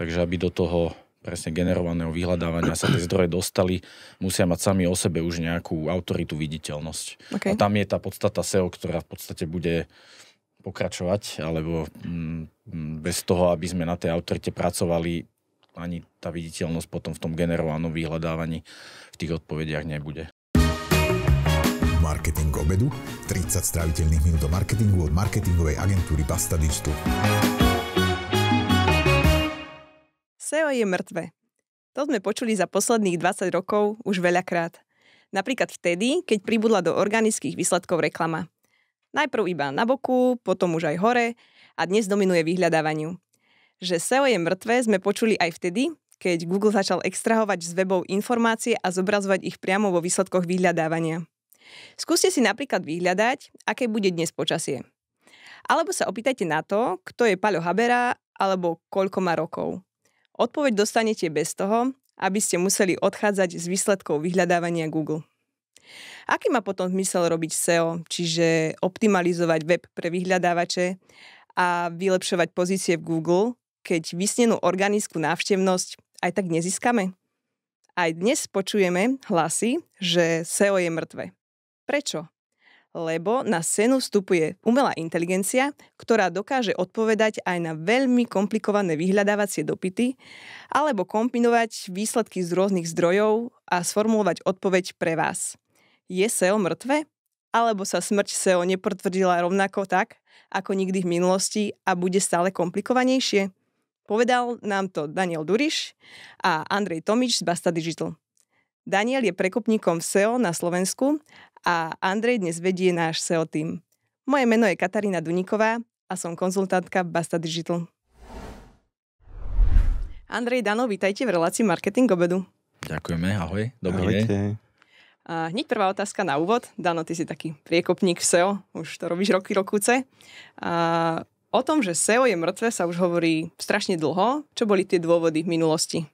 takže aby do toho presne generovaného vyhľadávania sa tie zdroje dostali, musia mať sami o sebe už nejakú autoritu, viditeľnosť. Okay. A tam je tá podstata SEO, ktorá v podstate bude pokračovať, alebo mm, mm, bez toho, aby sme na tej autorite pracovali, ani tá viditeľnosť potom v tom generovanom vyhľadávaní v tých odpovediach nebude. Marketing obedu. 30 stráviteľných minút do marketingu od marketingovej agentúry Basta Digital. SEO je mŕtve. To sme počuli za posledných 20 rokov už veľakrát. Napríklad vtedy, keď pribudla do organických výsledkov reklama. Najprv iba na boku, potom už aj hore a dnes dominuje vyhľadávaniu. Že SEO je mŕtve sme počuli aj vtedy, keď Google začal extrahovať z webov informácie a zobrazovať ich priamo vo výsledkoch vyhľadávania. Skúste si napríklad vyhľadať, aké bude dnes počasie. Alebo sa opýtajte na to, kto je Paľo Habera alebo koľko má rokov. Odpoveď dostanete bez toho, aby ste museli odchádzať z výsledkov vyhľadávania Google. Aký má potom zmysel robiť SEO, čiže optimalizovať web pre vyhľadávače a vylepšovať pozície v Google, keď vysnenú organickú návštevnosť aj tak nezískame? Aj dnes počujeme hlasy, že SEO je mŕtve. Prečo? lebo na scénu vstupuje umelá inteligencia, ktorá dokáže odpovedať aj na veľmi komplikované vyhľadávacie dopity, alebo kombinovať výsledky z rôznych zdrojov a sformulovať odpoveď pre vás. Je SEO mŕtve? Alebo sa smrť SEO nepotvrdila rovnako tak, ako nikdy v minulosti a bude stále komplikovanejšie? Povedal nám to Daniel Duriš a Andrej Tomič z Basta Digital. Daniel je prekupníkom v SEO na Slovensku a Andrej dnes vedie náš SEO tým. Moje meno je Katarína Duníková a som konzultantka Basta Digital. Andrej Dano, vítajte v relácii Marketing obedu. Ďakujeme, ahoj, dobrý deň. A hneď prvá otázka na úvod. Dano, ty si taký priekopník v SEO, už to robíš roky, rokuce. A o tom, že SEO je mŕtve, sa už hovorí strašne dlho. Čo boli tie dôvody v minulosti?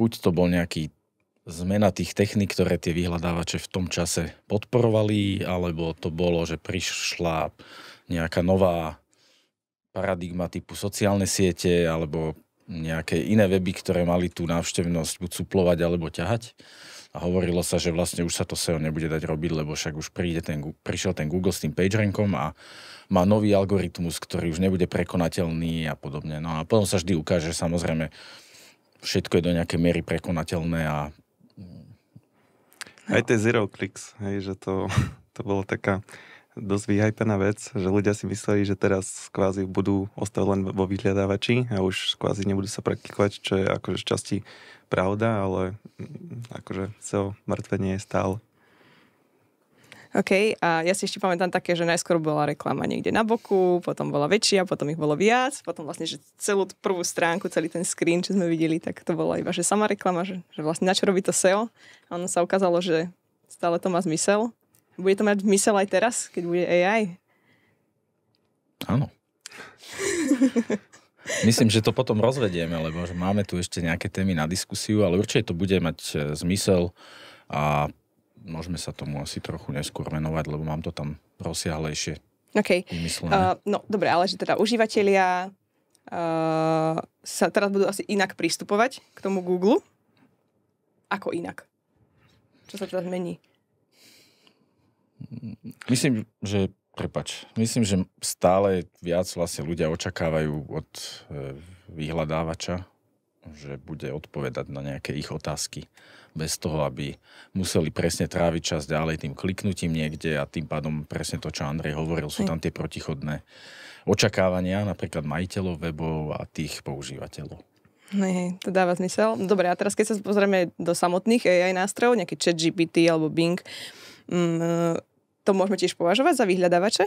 Buď to bol nejaký zmena tých technik, ktoré tie vyhľadávače v tom čase podporovali, alebo to bolo, že prišla nejaká nová paradigma typu sociálne siete, alebo nejaké iné weby, ktoré mali tú návštevnosť buď suplovať, alebo ťahať. A hovorilo sa, že vlastne už sa to SEO nebude dať robiť, lebo však už príde ten, prišiel ten Google s tým PageRankom a má nový algoritmus, ktorý už nebude prekonateľný a podobne. No a potom sa vždy ukáže, že samozrejme všetko je do nejakej miery prekonateľné a aj tie zero clicks, hej, že to, to bolo taká dosť vyhajpená vec, že ľudia si mysleli, že teraz kvázi budú ostať len vo vyhľadávači a už kvázi nebudú sa praktikovať, čo je akože časti pravda, ale mm, akože celo mŕtve nie je stále. OK, a ja si ešte pamätám také, že najskôr bola reklama niekde na boku, potom bola väčšia, potom ich bolo viac, potom vlastne, že celú tú prvú stránku, celý ten screen, čo sme videli, tak to bola iba, že sama reklama, že, že vlastne na čo robí to SEO. A ono sa ukázalo, že stále to má zmysel. Bude to mať zmysel aj teraz, keď bude AI? Áno. Myslím, že to potom rozvedieme, lebo že máme tu ešte nejaké témy na diskusiu, ale určite to bude mať e, zmysel a môžeme sa tomu asi trochu neskôr venovať, lebo mám to tam rozsiahlejšie OK. Uh, no, dobre, ale že teda užívateľia uh, sa teraz budú asi inak pristupovať k tomu Google. Ako inak? Čo sa teda zmení? Myslím, že prepač, myslím, že stále viac vlastne ľudia očakávajú od e, vyhľadávača, že bude odpovedať na nejaké ich otázky bez toho, aby museli presne tráviť čas ďalej tým kliknutím niekde a tým pádom presne to, čo Andrej hovoril, sú tam tie protichodné očakávania napríklad majiteľov webov a tých používateľov. Hej, to dáva zmysel. Dobre, a teraz keď sa pozrieme do samotných AI nástrojov, nejaký chat GPT alebo Bing, mm, to môžeme tiež považovať za vyhľadávače?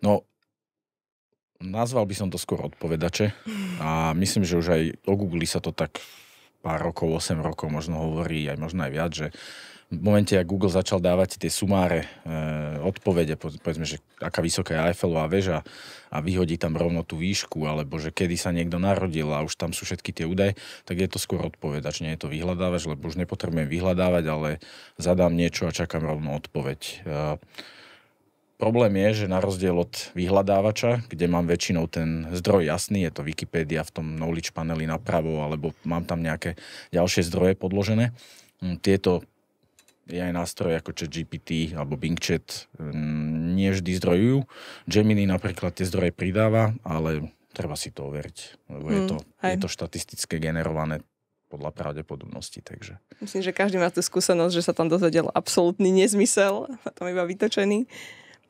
No, nazval by som to skôr odpovedače a myslím, že už aj o Google sa to tak pár rokov, 8 rokov možno hovorí, aj možno aj viac, že v momente, ak Google začal dávať tie sumáre, e, odpovede, povedzme, že aká vysoká je Eiffelová väža a vyhodí tam rovno tú výšku, alebo že kedy sa niekto narodil a už tam sú všetky tie údaje, tak je to skôr odpovedač, nie je to vyhľadávač, lebo už nepotrebujem vyhľadávať, ale zadám niečo a čakám rovno odpoveď. E, Problém je, že na rozdiel od vyhľadávača, kde mám väčšinou ten zdroj jasný, je to Wikipédia v tom knowledge paneli napravo, alebo mám tam nejaké ďalšie zdroje podložené, hm, tieto je aj nástroje ako chat GPT alebo Bing Chat hm, nie vždy zdrojujú. Gemini napríklad tie zdroje pridáva, ale treba si to overiť, lebo mm, je, hm, to, je to štatistické generované podľa pravdepodobnosti, takže... Myslím, že každý má tú skúsenosť, že sa tam dozvedel absolútny nezmysel a tam iba vytočený.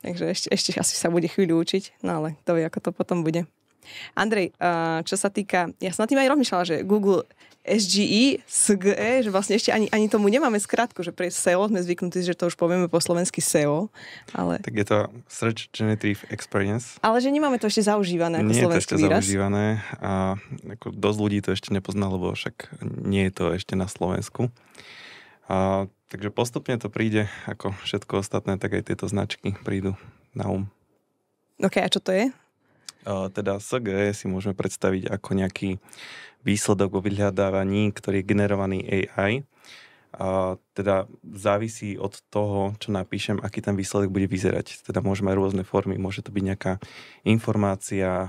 Takže ešte, ešte asi sa bude chvíľu učiť, no ale to vie, ako to potom bude. Andrej, čo sa týka, ja som na tým aj rozmýšľala, že Google SGE, SGE, že vlastne ešte ani, ani tomu nemáme skrátku, že pre SEO sme zvyknutí, že to už povieme po slovensky SEO, ale... Tak je to Search Generative Experience. Ale že nemáme to ešte zaužívané ako nie slovenský Nie je to ešte výraz. zaužívané a ako dosť ľudí to ešte nepozná, lebo však nie je to ešte na Slovensku. A, takže postupne to príde, ako všetko ostatné, tak aj tieto značky prídu na um. OK, a čo to je? A, teda SG si môžeme predstaviť ako nejaký výsledok o vyhľadávaní, ktorý je generovaný AI. A teda závisí od toho, čo napíšem, aký ten výsledok bude vyzerať. Teda môže mať rôzne formy, môže to byť nejaká informácia, a,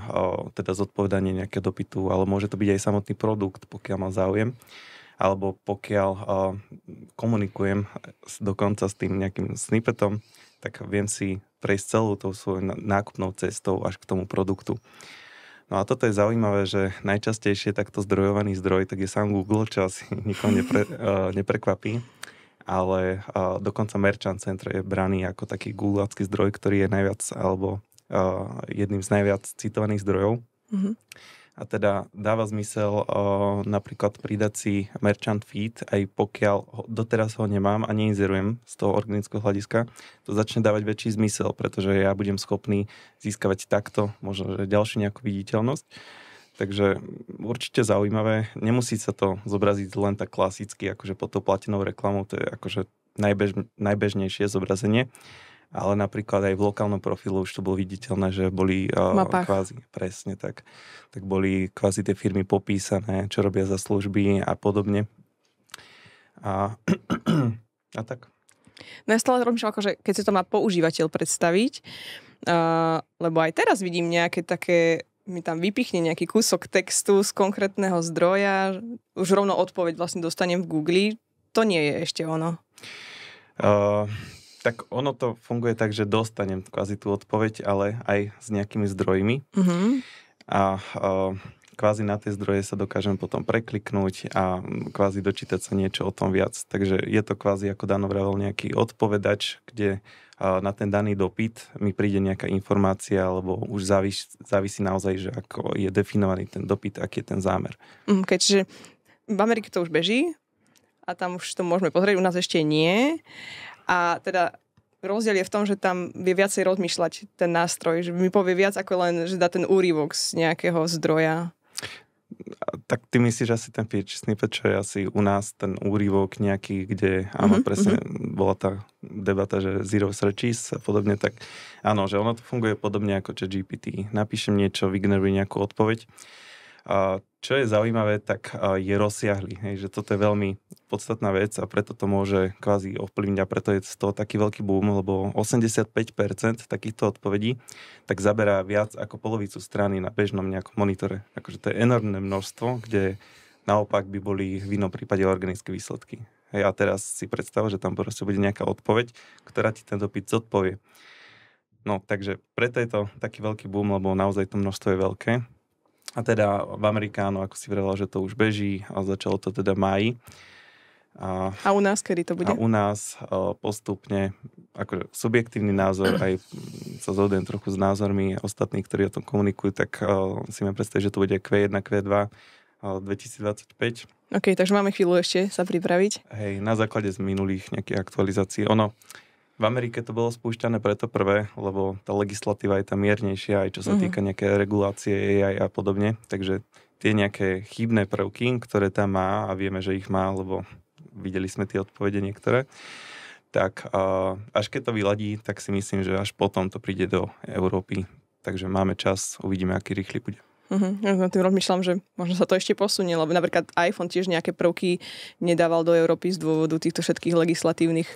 teda zodpovedanie nejakého dopytu, ale môže to byť aj samotný produkt, pokiaľ mám záujem alebo pokiaľ uh, komunikujem dokonca s tým nejakým snippetom, tak viem si prejsť celou tou svojou nákupnou cestou až k tomu produktu. No a toto je zaujímavé, že najčastejšie takto zdrojovaný zdroj, tak je sám Google, čo asi nikomu nepre, uh, neprekvapí, ale uh, dokonca Merchant Center je braný ako taký googlacký zdroj, ktorý je najviac, alebo uh, jedným z najviac citovaných zdrojov. Mm-hmm a teda dáva zmysel o, napríklad pridať si merchant feed, aj pokiaľ ho, doteraz ho nemám a neinzerujem z toho organického hľadiska, to začne dávať väčší zmysel, pretože ja budem schopný získavať takto možno že ďalšiu nejakú viditeľnosť. Takže určite zaujímavé. Nemusí sa to zobraziť len tak klasicky, akože pod tou platenou reklamou, to je akože najbež, najbežnejšie zobrazenie ale napríklad aj v lokálnom profilu už to bolo viditeľné, že boli uh, kvázi, presne tak, tak boli kvázi tie firmy popísané, čo robia za služby a podobne. A, a tak. No ja stále robím, akože keď si to má používateľ predstaviť, uh, lebo aj teraz vidím nejaké také mi tam vypichne nejaký kúsok textu z konkrétneho zdroja, už rovno odpoveď vlastne dostanem v Google, to nie je ešte ono. Uh, tak ono to funguje tak, že dostanem kvázi tú odpoveď, ale aj s nejakými zdrojmi. Mm-hmm. A o, e, kvázi na tie zdroje sa dokážem potom prekliknúť a kvázi dočítať sa niečo o tom viac. Takže je to kvázi, ako Dano vravel, nejaký odpovedač, kde e, na ten daný dopyt mi príde nejaká informácia, alebo už závis, závisí naozaj, že ako je definovaný ten dopyt, aký je ten zámer. Okay, mhm, v Amerike to už beží a tam už to môžeme pozrieť, u nás ešte nie. A teda rozdiel je v tom, že tam vie viacej rozmýšľať ten nástroj, že mi povie viac ako len, že dá ten úryvok z nejakého zdroja. Tak ty myslíš asi ten pitch snippet, čo je asi u nás ten úryvok nejaký, kde áno, mm-hmm, presne mm-hmm. bola tá debata, že zero searches a podobne, tak áno, že ono to funguje podobne ako chat GPT. Napíšem niečo, vygeneruje nejakú odpoveď čo je zaujímavé, tak je rozsiahly, že toto je veľmi podstatná vec a preto to môže kvázi ovplyvniť a preto je to taký veľký boom, lebo 85% takýchto odpovedí tak zaberá viac ako polovicu strany na bežnom nejakom monitore. Akože to je enormné množstvo, kde naopak by boli v inom prípade organické výsledky. Hej, a teraz si predstav, že tam proste bude nejaká odpoveď, ktorá ti ten dopyt zodpovie. No, takže preto je to taký veľký boom, lebo naozaj to množstvo je veľké a teda v Amerikáno, ako si vrela, že to už beží a začalo to teda máji. A, a u nás kedy to bude? A u nás e, postupne, ako subjektívny názor, aj sa zhodujem trochu s názormi ostatných, ktorí o tom komunikujú, tak e, si ma predstaviť, že to bude Q1, Q2 2025. OK, takže máme chvíľu ešte sa pripraviť. Hej, na základe z minulých nejakých aktualizácií. Ono, v Amerike to bolo spúšťané preto prvé, lebo tá legislatíva je tam miernejšia, aj čo sa mm-hmm. týka nejaké regulácie AI a podobne. Takže tie nejaké chybné prvky, ktoré tam má a vieme, že ich má, lebo videli sme tie odpovede niektoré, tak až keď to vyladí, tak si myslím, že až potom to príde do Európy. Takže máme čas, uvidíme, aký rýchly bude. Uh-huh. Ja tým rozmýšľam, že možno sa to ešte posunie, lebo napríklad iPhone tiež nejaké prvky nedával do Európy z dôvodu týchto všetkých legislatívnych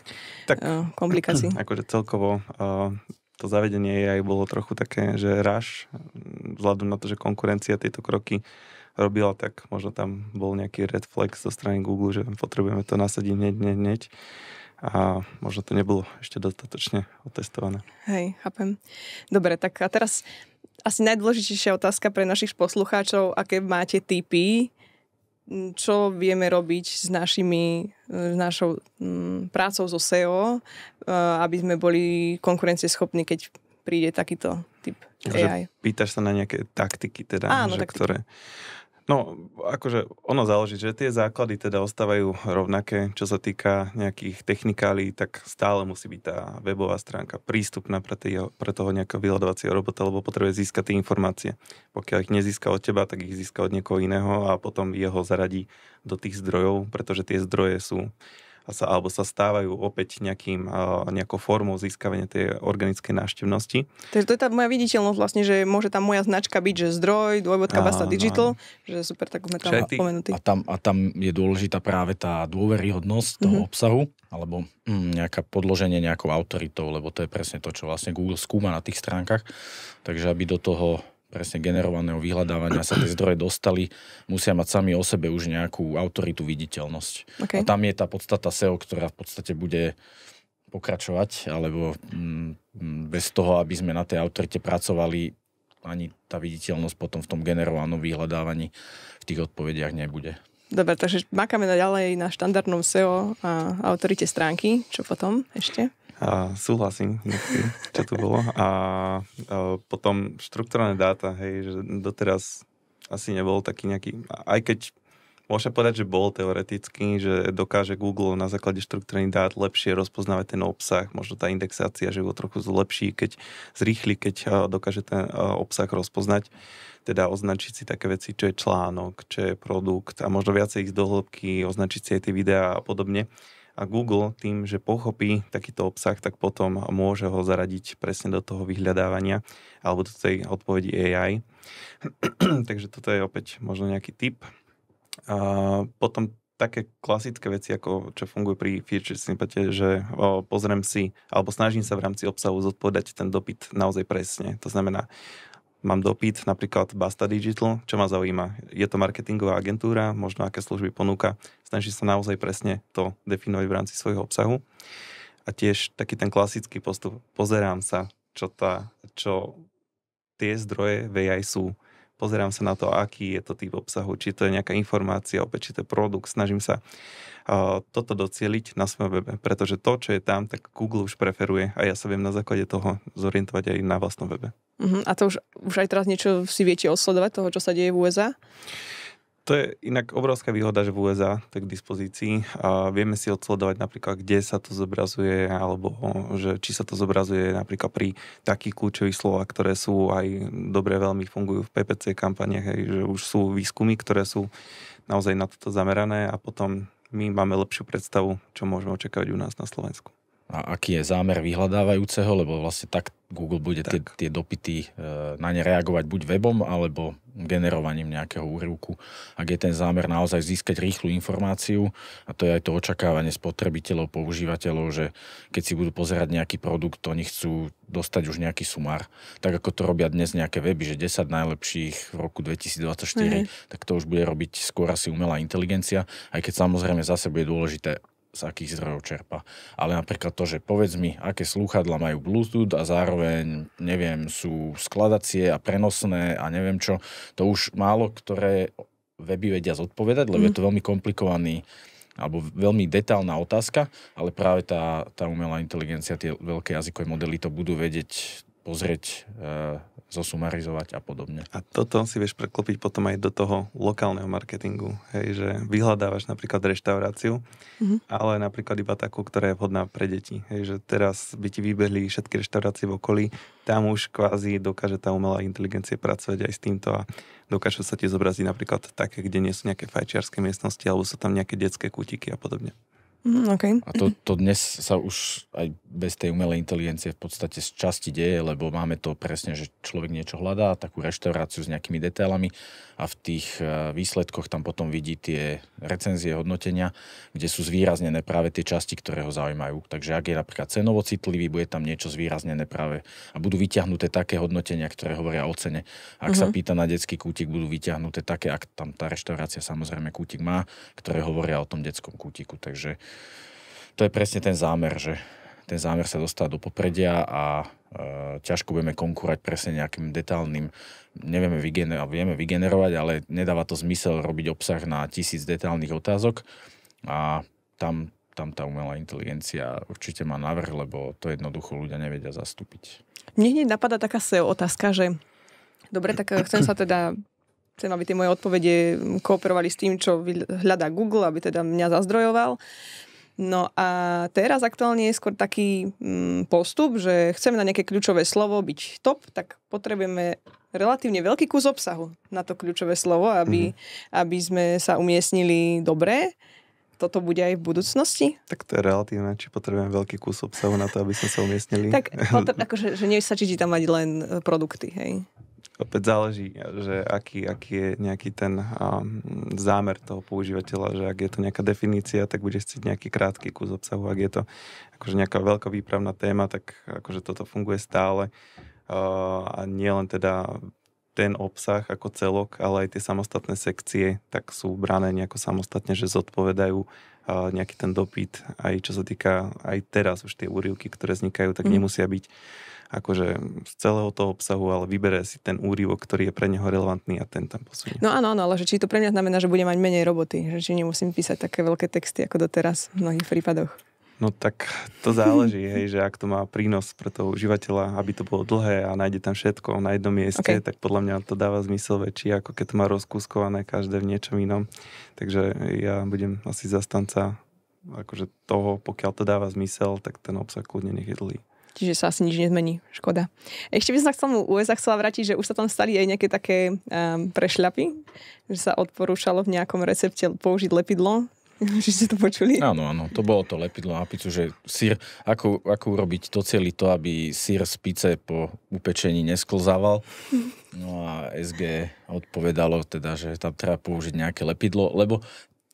tak, uh, komplikácií. Akože celkovo uh, to zavedenie aj bolo trochu také, že raž, mm, vzhľadom na to, že konkurencia tieto kroky robila, tak možno tam bol nejaký red flag zo strany Google, že potrebujeme to nasadiť hneď, hneď, hneď a možno to nebolo ešte dostatočne otestované. Hej, chápem. Dobre, tak a teraz asi najdôležitejšia otázka pre našich poslucháčov, aké máte typy, čo vieme robiť s našimi, e, s našou m, prácou so SEO, e, aby sme boli konkurencieschopní, keď príde takýto typ AI. Že pýtaš sa na nejaké taktiky, teda, Áno, že, taktiky. ktoré No, akože ono záleží, že tie základy teda ostávajú rovnaké, čo sa týka nejakých technikálí, tak stále musí byť tá webová stránka prístupná pre, tý, pre toho nejakého vyhľadovacieho robota, lebo potrebuje získať tie informácie. Pokiaľ ich nezíska od teba, tak ich získa od niekoho iného a potom jeho zaradí do tých zdrojov, pretože tie zdroje sú a sa, alebo sa stávajú opäť nejakým, nejakou formou získavania tej organickej návštevnosti. Takže to je tá moja viditeľnosť vlastne, že môže tam moja značka byť, že zdroj, dvojbodka Basta Digital, že super, tak sme tam Všetky. pomenutí. A tam, a tam je dôležitá práve tá dôveryhodnosť toho mm-hmm. obsahu, alebo mm, nejaká podloženie nejakou autoritou, lebo to je presne to, čo vlastne Google skúma na tých stránkach. Takže aby do toho presne generovaného vyhľadávania sa tie zdroje dostali, musia mať sami o sebe už nejakú autoritu, viditeľnosť. Okay. A tam je tá podstata SEO, ktorá v podstate bude pokračovať, alebo mm, mm, bez toho, aby sme na tej autorite pracovali, ani tá viditeľnosť potom v tom generovanom vyhľadávaní v tých odpovediach nebude. Dobre, takže makáme na ďalej na štandardnom SEO a autorite stránky. Čo potom ešte? A súhlasím, čo tu bolo. A, a e, potom štruktúrne dáta, hej, že doteraz asi nebol taký nejaký, aj keď môžem povedať, že bol teoretický, že dokáže Google na základe štruktúrnych dát lepšie rozpoznávať ten obsah, možno tá indexácia, že ho trochu zlepší, keď zrýchli, keď e, dokáže ten e, obsah rozpoznať, teda označiť si také veci, čo je článok, čo je produkt a možno viacej ich do hĺbky, označiť si aj tie videá a podobne. A Google tým, že pochopí takýto obsah, tak potom môže ho zaradiť presne do toho vyhľadávania alebo do tej odpovedi AI. Takže toto je opäť možno nejaký tip. A potom také klasické veci, ako čo funguje pri feature snippete, že o, pozriem si, alebo snažím sa v rámci obsahu zodpovedať ten dopyt naozaj presne. To znamená, mám dopyt, napríklad Basta Digital, čo ma zaujíma. Je to marketingová agentúra, možno aké služby ponúka. Snaží sa naozaj presne to definovať v rámci svojho obsahu. A tiež taký ten klasický postup, pozerám sa, čo, tá, čo tie zdroje v sú pozerám sa na to, aký je to typ obsahu, či to je nejaká informácia, opäť, či to je produkt, snažím sa uh, toto docieliť na svojom webe, pretože to, čo je tam, tak Google už preferuje a ja sa viem na základe toho zorientovať aj na vlastnom webe. Uh-huh. A to už, už aj teraz niečo si viete osledovať, toho, čo sa deje v USA? To je inak obrovská výhoda, že v USA tak k dispozícii. A vieme si odsledovať napríklad, kde sa to zobrazuje, alebo že či sa to zobrazuje napríklad pri takých kľúčových slovách, ktoré sú aj dobre veľmi fungujú v PPC kampaniach, hej, že už sú výskumy, ktoré sú naozaj na toto zamerané a potom my máme lepšiu predstavu, čo môžeme očakávať u nás na Slovensku a aký je zámer vyhľadávajúceho, lebo vlastne tak Google bude tak. Tie, tie dopity e, na ne reagovať buď webom alebo generovaním nejakého úrivku. Ak je ten zámer naozaj získať rýchlu informáciu, a to je aj to očakávanie spotrebiteľov, používateľov, že keď si budú pozerať nejaký produkt, oni chcú dostať už nejaký sumár. Tak ako to robia dnes nejaké weby, že 10 najlepších v roku 2024, mm. tak to už bude robiť skôr asi umelá inteligencia, aj keď samozrejme zase bude dôležité z akých zdrojov čerpa. Ale napríklad to, že povedz mi, aké slúchadla majú Bluetooth a zároveň, neviem, sú skladacie a prenosné a neviem čo, to už málo ktoré weby vedia zodpovedať, lebo mm. je to mhm. veľmi komplikovaný alebo veľmi detálna otázka, ale práve tá, tá umelá inteligencia, tie veľké jazykové modely to budú vedieť pozrieť, e, zosumarizovať a podobne. A toto si vieš preklopiť potom aj do toho lokálneho marketingu, hej, že vyhľadávaš napríklad reštauráciu, mm-hmm. ale napríklad iba takú, ktorá je vhodná pre deti. Hej, že teraz by ti vybehli všetky reštaurácie v okolí, tam už kvázi dokáže tá umelá inteligencia pracovať aj s týmto a dokážu sa ti zobraziť napríklad také, kde nie sú nejaké fajčiarske miestnosti alebo sú tam nejaké detské kútiky a podobne. Mm, okay. A to, to dnes sa už aj bez tej umelej inteligencie v podstate z časti deje, lebo máme to presne, že človek niečo hľadá, takú reštauráciu s nejakými detailami a v tých e, výsledkoch tam potom vidí tie recenzie, hodnotenia, kde sú zvýraznené práve tie časti, ktoré ho zaujímajú. Takže ak je napríklad cenovo citlivý, bude tam niečo zvýraznené práve a budú vyťahnuté také hodnotenia, ktoré hovoria o cene. Ak mm-hmm. sa mhm. pýta na detský kútik, budú vyťahnuté také, ak tam tá reštaurácia samozrejme kútik má, ktoré hovoria o tom detskom kútiku. Takže to je presne ten zámer, že ten zámer sa dostá do popredia a e, ťažko budeme konkurať presne nejakým detálnym, nevieme vygenerovať, vieme vygenerovať, ale nedáva to zmysel robiť obsah na tisíc detálnych otázok a tam, tam tá umelá inteligencia určite má navrh, lebo to jednoducho ľudia nevedia zastúpiť. Mne hneď napadá taká SEO otázka, že dobre, tak chcem sa teda Chcem, aby tie moje odpovede mm, kooperovali s tým, čo hľadá Google, aby teda mňa zazdrojoval. No a teraz aktuálne je skôr taký mm, postup, že chceme na nejaké kľúčové slovo byť top, tak potrebujeme relatívne veľký kus obsahu na to kľúčové slovo, aby, mm-hmm. aby sme sa umiestnili dobre. Toto bude aj v budúcnosti? Tak to je relatívne, či potrebujem veľký kus obsahu na to, aby sme sa umiestnili. tak akože, že nestačí ti tam mať len produkty, hej? opäť záleží, že aký, aký je nejaký ten um, zámer toho používateľa, že ak je to nejaká definícia, tak bude chcieť nejaký krátky kus obsahu, ak je to akože nejaká veľká výpravná téma, tak akože toto funguje stále uh, a nie len teda ten obsah ako celok, ale aj tie samostatné sekcie, tak sú brané nejako samostatne, že zodpovedajú uh, nejaký ten dopyt, aj čo sa týka aj teraz už tie úrivky, ktoré vznikajú, tak mm. nemusia byť akože z celého toho obsahu, ale vybere si ten úrivok, ktorý je pre neho relevantný a ten tam posunie. No áno, áno, ale že či to pre mňa znamená, že bude mať menej roboty, že či nemusím písať také veľké texty ako doteraz v mnohých prípadoch. No tak to záleží, hej, že ak to má prínos pre toho užívateľa, aby to bolo dlhé a nájde tam všetko na jednom mieste, okay. tak podľa mňa to dáva zmysel väčší, ako keď to má rozkúskované každé v niečom inom. Takže ja budem asi zastanca akože toho, pokiaľ to dáva zmysel, tak ten obsah kľudne nech je dlhý. Čiže sa asi nič nezmení. Škoda. Ešte by som sa k tomu USA chcela vrátiť, že už sa tam stali aj nejaké také um, prešľapy, že sa odporúčalo v nejakom recepte použiť lepidlo že ste to počuli? Áno, áno, to bolo to lepidlo na pizzu, že sír, ako, ako urobiť to celý to, aby sír z pice po upečení nesklzával. Mhm. No a SG odpovedalo teda, že tam treba použiť nejaké lepidlo, lebo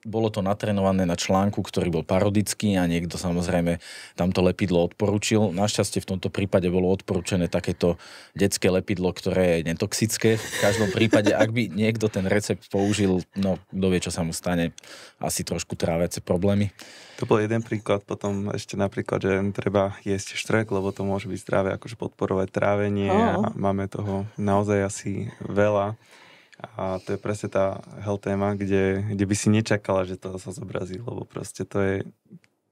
bolo to natrenované na článku, ktorý bol parodický a niekto samozrejme tamto lepidlo odporučil. Našťastie v tomto prípade bolo odporúčené takéto detské lepidlo, ktoré je netoxické. V každom prípade, ak by niekto ten recept použil, no kto vie, čo sa mu stane, asi trošku tráviace problémy. To bol jeden príklad, potom ešte napríklad, že treba jesť štrek, lebo to môže byť zdravé, akože podporovať trávenie oh. a máme toho naozaj asi veľa. A to je presne tá hell téma, kde, kde by si nečakala, že to sa zobrazí, lebo proste to je,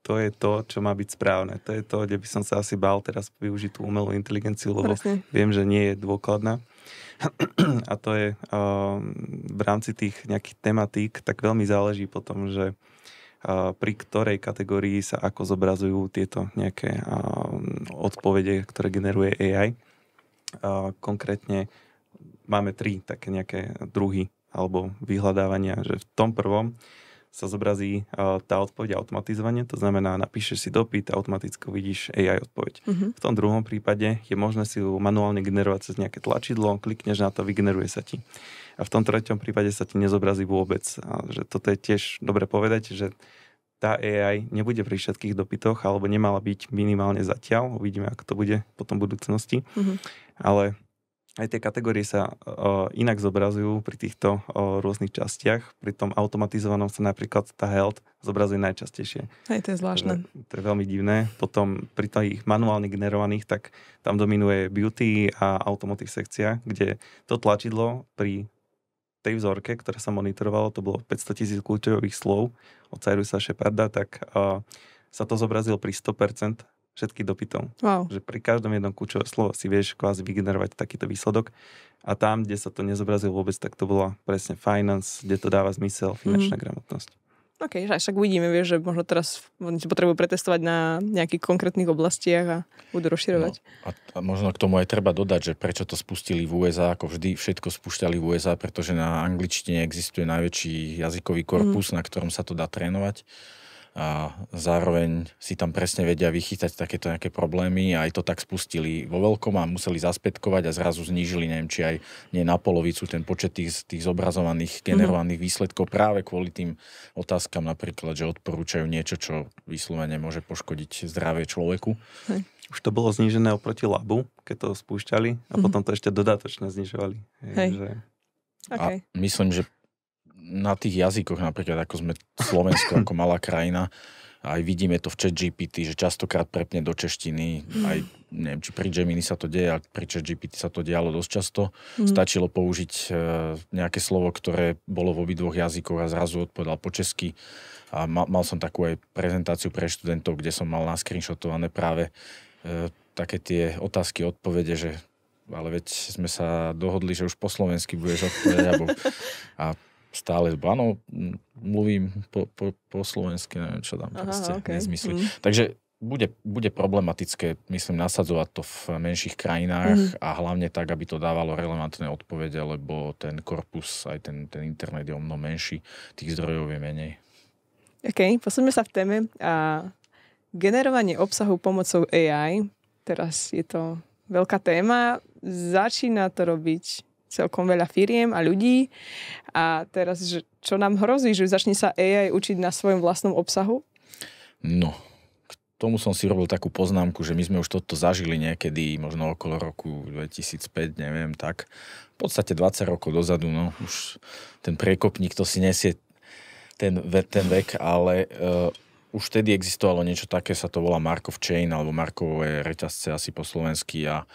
to je to, čo má byť správne. To je to, kde by som sa asi bál teraz využiť tú umelú inteligenciu, lebo presne. viem, že nie je dôkladná. A to je um, v rámci tých nejakých tematík, tak veľmi záleží potom, že uh, pri ktorej kategórii sa ako zobrazujú tieto nejaké um, odpovede, ktoré generuje AI. konkrétne máme tri také nejaké druhy alebo vyhľadávania, že v tom prvom sa zobrazí e, tá odpoveď automatizovanie, to znamená, napíšeš si dopyt, automaticky vidíš AI odpoveď. Uh-huh. V tom druhom prípade je možné si ju manuálne generovať cez nejaké tlačidlo, klikneš na to, vygeneruje sa ti. A v tom treťom prípade sa ti nezobrazí vôbec. A že toto je tiež dobre povedať, že tá AI nebude pri všetkých dopytoch, alebo nemala byť minimálne zatiaľ. Uvidíme, ako to bude potom v budúcnosti. Uh-huh. Ale aj tie kategórie sa uh, inak zobrazujú pri týchto uh, rôznych častiach. Pri tom automatizovanom sa napríklad tá health zobrazuje najčastejšie. Aj to je zvláštne. To, to je veľmi divné. Potom pri tých manuálne generovaných, tak tam dominuje beauty a automotive sekcia, kde to tlačidlo pri tej vzorke, ktorá sa monitorovalo, to bolo 500 tisíc kľúčových slov od Cyrusa Sheparda, tak uh, sa to zobrazilo pri 100% všetky dopytom. Wow. Že pri každom jednom kľúčovom slovo si vieš kvázi vygenerovať takýto výsledok. A tam, kde sa to nezobrazilo vôbec, tak to bola presne finance, kde to dáva zmysel, mhm. finančná mm. gramotnosť. OK, však uvidíme, vieš, že možno teraz oni si potrebujú pretestovať na nejakých konkrétnych oblastiach a budú rozširovať. No, a, a možno k tomu aj treba dodať, že prečo to spustili v USA, ako vždy všetko spúšťali v USA, pretože na angličtine existuje najväčší jazykový korpus, mm. na ktorom sa to dá trénovať a zároveň si tam presne vedia vychytať takéto nejaké problémy a aj to tak spustili vo veľkom a museli zaspätkovať a zrazu znížili, neviem, či aj nie na polovicu ten počet tých, tých zobrazovaných, mhm. generovaných mm-hmm. výsledkov práve kvôli tým otázkam napríklad, že odporúčajú niečo, čo vyslovene môže poškodiť zdravie človeku. Hej. Už to bolo znížené oproti labu, keď to spúšťali a mm-hmm. potom to ešte dodatočne znižovali. Hej. Že... Okay. A myslím, že na tých jazykoch, napríklad ako sme Slovensko ako malá krajina, aj vidíme to v chat GPT, že častokrát prepne do češtiny, hmm. aj neviem, či pri Gemini sa to deje, ale pri chat GPT sa to dialo dosť často. Mm. Stačilo použiť e, nejaké slovo, ktoré bolo v obidvoch jazykoch a zrazu odpovedal po česky. A ma, mal som takú aj prezentáciu pre študentov, kde som mal naskrinšotované práve e, také tie otázky, odpovede, že ale veď sme sa dohodli, že už po slovensky budeš odpovedať. a stále zba. banou, mluvím po, po, po slovensky, neviem čo tam, proste Aha, okay. nezmysly. Mm. Takže bude, bude problematické, myslím, nasadzovať to v menších krajinách mm. a hlavne tak, aby to dávalo relevantné odpovede, lebo ten korpus, aj ten, ten internet je o mnoho menší, tých zdrojov je menej. OK, posúďme sa v téme. A generovanie obsahu pomocou AI, teraz je to veľká téma, začína to robiť celkom veľa firiem a ľudí. A teraz, že čo nám hrozí, že začne sa AI učiť na svojom vlastnom obsahu? No, k tomu som si robil takú poznámku, že my sme už toto zažili niekedy, možno okolo roku 2005, neviem, tak. V podstate 20 rokov dozadu, no, už ten prekopník to si nesie ten, ten vek, ale... Uh, už vtedy existovalo niečo také, sa to volá Markov Chain alebo Markovové reťazce asi po slovensky a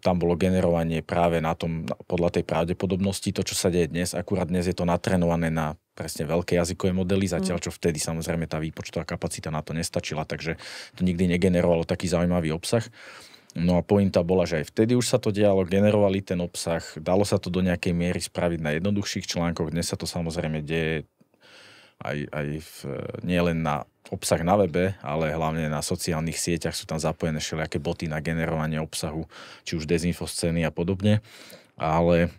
tam bolo generovanie práve na tom, podľa tej pravdepodobnosti, to, čo sa deje dnes, akurát dnes je to natrenované na presne veľké jazykové modely, zatiaľ mm. čo vtedy samozrejme tá výpočtová kapacita na to nestačila, takže to nikdy negenerovalo taký zaujímavý obsah. No a pointa bola, že aj vtedy už sa to dialo, generovali ten obsah, dalo sa to do nejakej miery spraviť na jednoduchších článkoch, dnes sa to samozrejme deje aj, aj v, e, nie len na obsah na webe, ale hlavne na sociálnych sieťach sú tam zapojené všelijaké boty na generovanie obsahu, či už dezinfoscény a podobne. Ale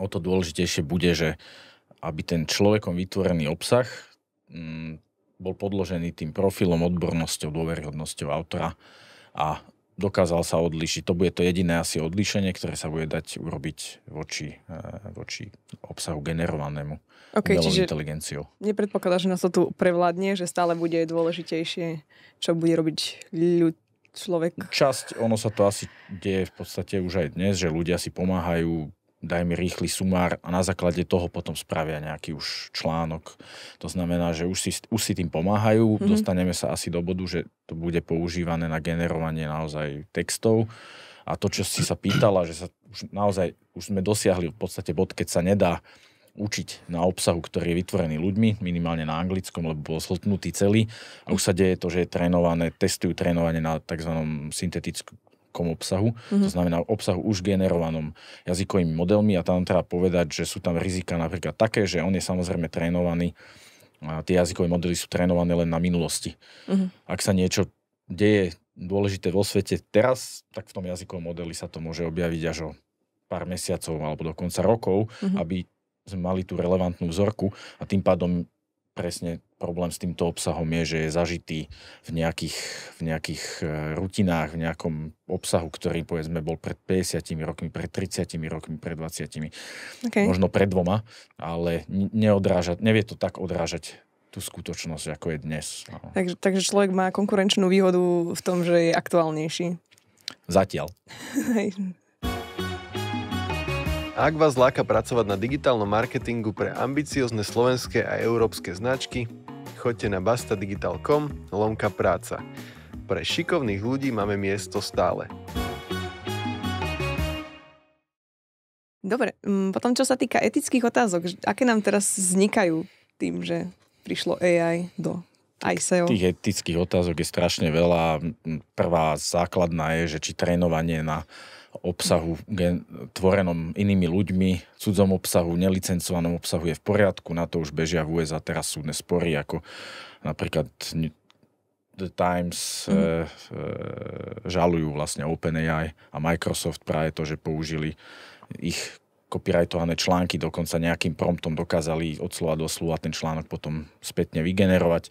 o to dôležitejšie bude, že aby ten človekom vytvorený obsah m, mm, bol podložený tým profilom, odbornosťou, dôveryhodnosťou autora a dokázal sa odlišiť. To bude to jediné asi odlišenie, ktoré sa bude dať urobiť voči, e, voči obsahu generovanému okay, čiže inteligenciou. Nepredpokladá, že nás to tu prevládne, že stále bude dôležitejšie, čo bude robiť ľud, človek. Časť, ono sa to asi deje v podstate už aj dnes, že ľudia si pomáhajú daj mi rýchly sumár a na základe toho potom spravia nejaký už článok. To znamená, že už si, už si tým pomáhajú, mm-hmm. dostaneme sa asi do bodu, že to bude používané na generovanie naozaj textov a to, čo si sa pýtala, že sa už naozaj, už sme dosiahli v podstate bod, keď sa nedá učiť na obsahu, ktorý je vytvorený ľuďmi, minimálne na anglickom, lebo bol sltnutý celý a už sa deje to, že je trénované, testujú trénovanie na tzv. syntetickom jazykom obsahu, mm-hmm. to mhm. znamená obsahu už generovanom jazykovými modelmi a tam treba povedať, že sú tam rizika napríklad také, že on je samozrejme trénovaný a tie jazykové modely sú trénované len na minulosti. Mm-hmm. Ak sa niečo deje dôležité vo svete teraz, tak v tom jazykovom modeli sa to môže objaviť až o pár mesiacov alebo dokonca rokov, mm-hmm. aby sme mali tú relevantnú vzorku a tým pádom presne problém s týmto obsahom je, že je zažitý v nejakých, v nejakých e, rutinách, v nejakom obsahu, ktorý povedzme bol pred 50 rokmi, pred 30 rokmi, pred 20, okay. možno pred dvoma, ale neodráža, nevie to tak odrážať tú skutočnosť, ako je dnes. No. Takže, takže človek má konkurenčnú výhodu v tom, že je aktuálnejší. Zatiaľ. Ak vás láka pracovať na digitálnom marketingu pre ambiciozne slovenské a európske značky, choďte na bastadigital.com lomka práca. Pre šikovných ľudí máme miesto stále. Dobre, mm, potom čo sa týka etických otázok, aké nám teraz vznikajú tým, že prišlo AI do aj e Tých etických otázok je strašne veľa. Prvá základná je, že či trénovanie na obsahu gen, tvorenom inými ľuďmi, cudzom obsahu, nelicencovanom obsahu je v poriadku, na to už bežia v USA teraz súdne spory, ako napríklad The Times mm. e, e, žalujú vlastne OpenAI a Microsoft práve to, že použili ich copyrightované články, dokonca nejakým promptom dokázali od slova do slova ten článok potom spätne vygenerovať.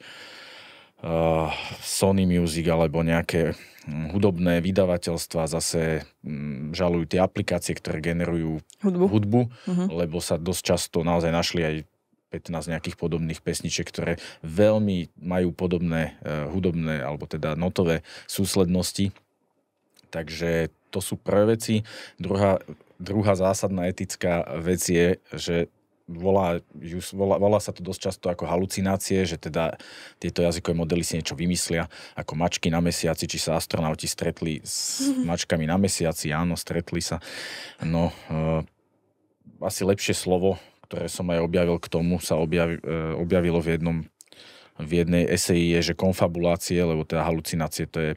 Eh, Sony Music alebo nejaké hm, hudobné vydavateľstva zase hm, žalujú tie aplikácie, ktoré generujú hudbu, hudbu uh-huh. lebo sa dosť často naozaj našli aj 15 nejakých podobných pesničiek, ktoré veľmi majú podobné eh, hudobné alebo teda notové súslednosti. Takže to sú prvé veci. Druhá, druhá zásadná etická vec je, že volá, volá, volá sa to dosť často ako halucinácie, že teda tieto jazykové modely si niečo vymyslia, ako mačky na mesiaci, či sa astronauti stretli s mačkami na mesiaci, áno, stretli sa. No, e, asi lepšie slovo, ktoré som aj objavil k tomu, sa objavi, e, objavilo v jednom v jednej eseji je, že konfabulácie, lebo teda halucinácie to je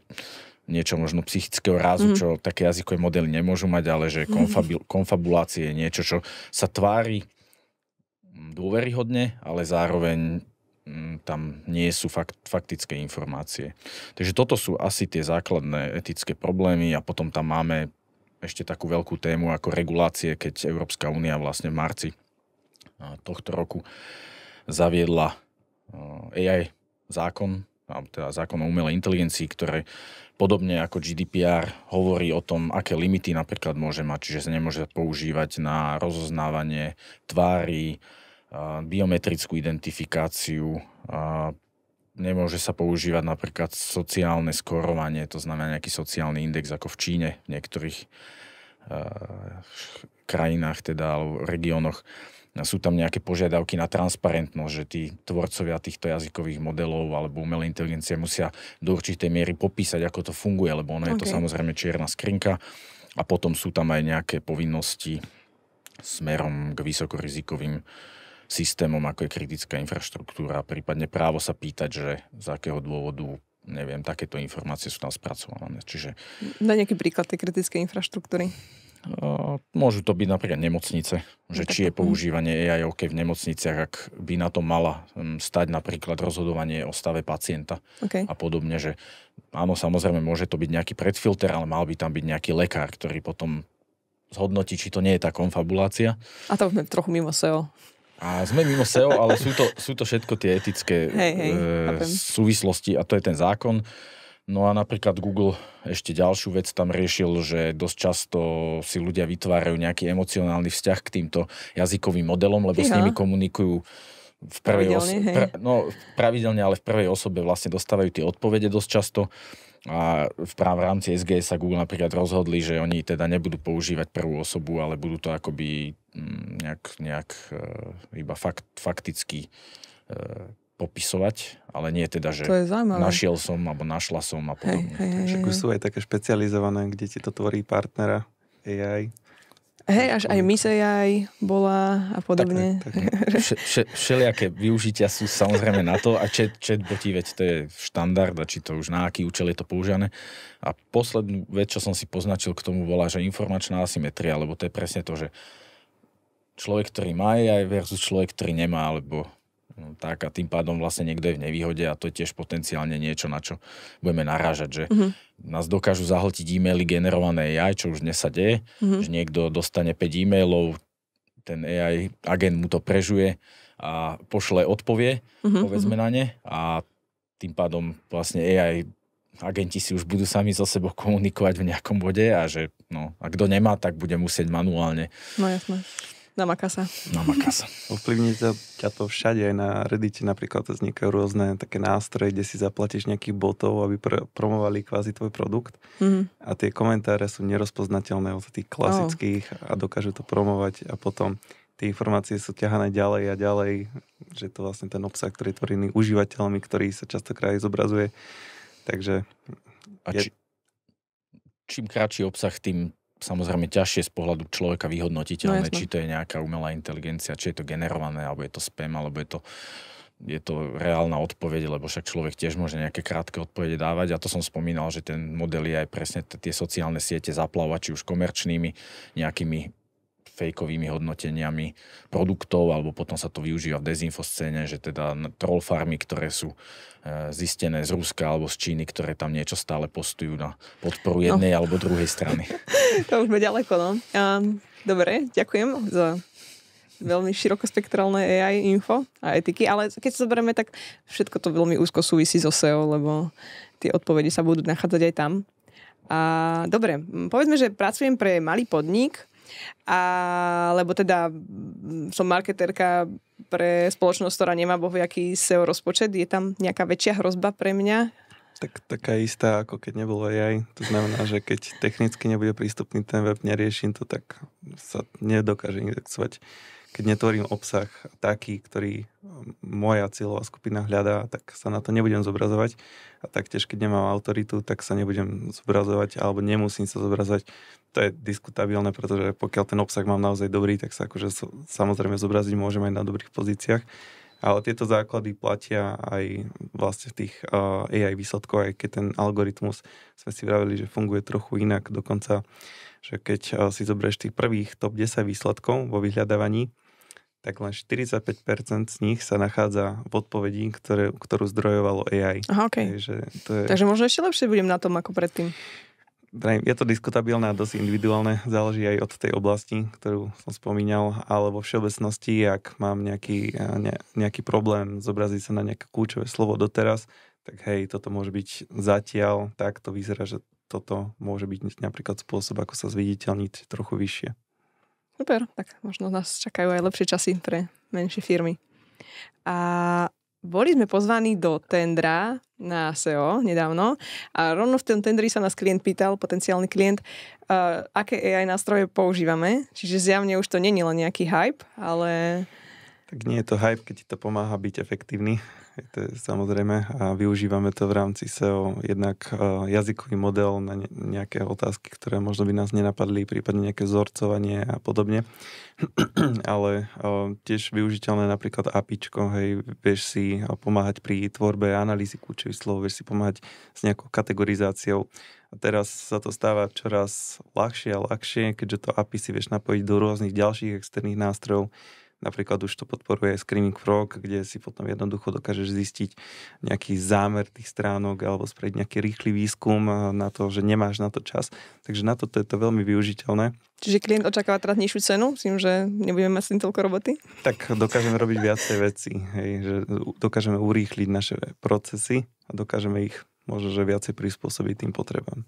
niečo možno psychického rázu, mm. čo také jazykové modely nemôžu mať, ale že konfabil, konfabulácie je niečo, čo sa tvári Mm, dôveryhodne, ale zároveň mm, tam nie sú fakt, faktické informácie. Takže toto sú asi tie základné etické problémy a potom tam máme ešte takú veľkú tému ako regulácie, keď Európska únia vlastne v marci tohto roku zaviedla AI zákon, teda zákon o umelej inteligencii, ktoré podobne ako GDPR hovorí o tom, aké limity napríklad môže mať, čiže sa nemôže používať na rozoznávanie tvári, biometrickú identifikáciu, nemôže sa používať napríklad sociálne skorovanie, to znamená nejaký sociálny index ako v Číne, v niektorých krajinách teda alebo regiónoch. Sú tam nejaké požiadavky na transparentnosť, že tí tvorcovia týchto jazykových modelov alebo umelej inteligencie musia do určitej miery popísať, ako to funguje, lebo ono okay. je to samozrejme čierna skrinka a potom sú tam aj nejaké povinnosti smerom k vysokorizikovým uh, systémom, ako je kritická infraštruktúra, prípadne právo sa pýtať, že z akého dôvodu neviem, takéto informácie sú tam spracované. Čiže... Na nejaký príklad tej kritickej infraštruktúry. Môžu to byť napríklad nemocnice, no že či je mhm. používanie AI OK v nemocniciach, ak by na to mala stať napríklad rozhodovanie o stave pacienta okay. a podobne, že áno, samozrejme môže to byť nejaký predfilter, ale mal by tam byť nejaký lekár, ktorý potom zhodnotí, či to nie je tá konfabulácia. A to sme trochu mimo SEO. A sme mimo SEO, ale sú to, sú to všetko tie etické hey, hey, e, súvislosti a to je ten zákon. No a napríklad Google ešte ďalšiu vec tam riešil, že dosť často si ľudia vytvárajú nejaký emocionálny vzťah k týmto jazykovým modelom, lebo Iha. s nimi komunikujú v prvej pravidelne, oso- no, pravidelne, ale v prvej osobe vlastne dostávajú tie odpovede dosť často a v práve v rámci SGS sa Google napríklad rozhodli, že oni teda nebudú používať prvú osobu, ale budú to akoby mm, nejak, nejak eh, iba fakt, fakticky eh, popisovať, ale nie teda, že to je našiel som alebo našla som a podobne. Hej, hej, Takže hej, sú aj také špecializované, kde ti to tvorí partnera AI. Hej, až aj misejaj bola a podobne. všelijaké využitia sú samozrejme na to a chat, chatboty, veď to je štandard a či to už na aký účel je to používané. A poslednú vec, čo som si poznačil k tomu, bola, že informačná asymetria, lebo to je presne to, že človek, ktorý má AI versus človek, ktorý nemá, alebo No tak a tým pádom vlastne niekto je v nevýhode a to je tiež potenciálne niečo, na čo budeme narážať, že uh-huh. nás dokážu zahltiť e-maily generované AI, čo už dnes sa deje, uh-huh. že niekto dostane 5 e-mailov, ten AI agent mu to prežuje a pošle odpovie, uh-huh. povedzme na ne a tým pádom vlastne AI agenti si už budú sami so sebou komunikovať v nejakom bode a že no, a kto nemá, tak bude musieť manuálne. No jasné. Namaká sa. Namaká sa. Ovplyvní to, ťa to všade, aj na Reddite napríklad vznikajú rôzne také nástroje, kde si zaplatíš nejakých botov, aby pr- promovali kvázi tvoj produkt. Mm-hmm. A tie komentáre sú nerozpoznateľné od tých klasických oh. a dokážu to promovať a potom tie informácie sú ťahané ďalej a ďalej, že to vlastne ten obsah, ktorý je tvorený užívateľmi, ktorý sa častokrát aj zobrazuje. Takže... A či, je... Čím kratší obsah, tým samozrejme ťažšie z pohľadu človeka vyhodnotiteľné, no, či to je nejaká umelá inteligencia, či je to generované, alebo je to spam, alebo je to je to reálna odpoveď, lebo však človek tiež môže nejaké krátke odpovede dávať. A to som spomínal, že ten model je aj presne t- tie sociálne siete zaplavovať, či už komerčnými nejakými fejkovými hodnoteniami produktov, alebo potom sa to využíva v dezinfoscéne, že teda troll farmy, ktoré sú e, zistené z Ruska alebo z Číny, ktoré tam niečo stále postujú na podporu no. jednej no. alebo druhej strany. to už sme ďaleko, no. Ehm, dobre, ďakujem za veľmi širokospektrálne AI info a etiky, ale keď sa zoberieme, tak všetko to veľmi úzko súvisí so SEO, lebo tie odpovede sa budú nachádzať aj tam. A dobre, povedzme, že pracujem pre malý podnik, a, lebo teda mm, som marketerka pre spoločnosť, ktorá nemá bohviaký SEO rozpočet. Je tam nejaká väčšia hrozba pre mňa? Tak, taká istá, ako keď nebolo aj. To znamená, že keď technicky nebude prístupný ten web, neriešim to, tak sa nedokáže indexovať keď netvorím obsah taký, ktorý moja cieľová skupina hľadá, tak sa na to nebudem zobrazovať. A taktiež, keď nemám autoritu, tak sa nebudem zobrazovať alebo nemusím sa zobrazovať. To je diskutabilné, pretože pokiaľ ten obsah mám naozaj dobrý, tak sa akože samozrejme zobraziť môžem aj na dobrých pozíciách. Ale tieto základy platia aj vlastne v tých AI výsledkov, aj keď ten algoritmus, sme si vravili, že funguje trochu inak, dokonca, že keď si zoberieš tých prvých top 10 výsledkov vo vyhľadávaní, tak len 45% z nich sa nachádza v odpovedí, ktoré, ktorú zdrojovalo AI. Aha, okay. Takže, to je... Takže možno ešte lepšie budem na tom ako predtým. Je to diskutabilné a dosť individuálne, záleží aj od tej oblasti, ktorú som spomínal, ale vo všeobecnosti, ak mám nejaký, e, ne, nejaký problém zobrazí sa na nejaké kľúčové slovo doteraz, tak hej, toto môže byť zatiaľ, tak to vyzerá, že toto môže byť napríklad spôsob, ako sa zviditeľniť trochu vyššie. Super, tak možno nás čakajú aj lepšie časy pre menšie firmy. A boli sme pozvaní do tendra na SEO nedávno a rovno v tom tendri sa nás klient pýtal, potenciálny klient, uh, aké AI nástroje používame. Čiže zjavne už to není len nejaký hype, ale tak nie je to hype, keď ti to pomáha byť efektívny. Je to, samozrejme, a využívame to v rámci SEO jednak e, jazykový model na nejaké otázky, ktoré možno by nás nenapadli, prípadne nejaké zorcovanie a podobne. Ale e, tiež využiteľné napríklad apičko, hej, vieš si e, pomáhať pri tvorbe analýzy kľúčových slov, vieš si pomáhať s nejakou kategorizáciou. A teraz sa to stáva čoraz ľahšie a ľahšie, keďže to API si vieš napojiť do rôznych ďalších externých nástrojov Napríklad už to podporuje Screaming Frog, kde si potom jednoducho dokážeš zistiť nejaký zámer tých stránok alebo spraviť nejaký rýchly výskum eh, na to, že nemáš na to čas. Takže na toto je to veľmi využiteľné. Čiže klient očakáva teraz nižšiu cenu, s tým, že nebudeme mať s tým toľko roboty? Tak dokážeme robiť viacej veci, hej, že dokážeme urýchliť naše procesy a dokážeme ich možno, že viacej prispôsobiť tým potrebám.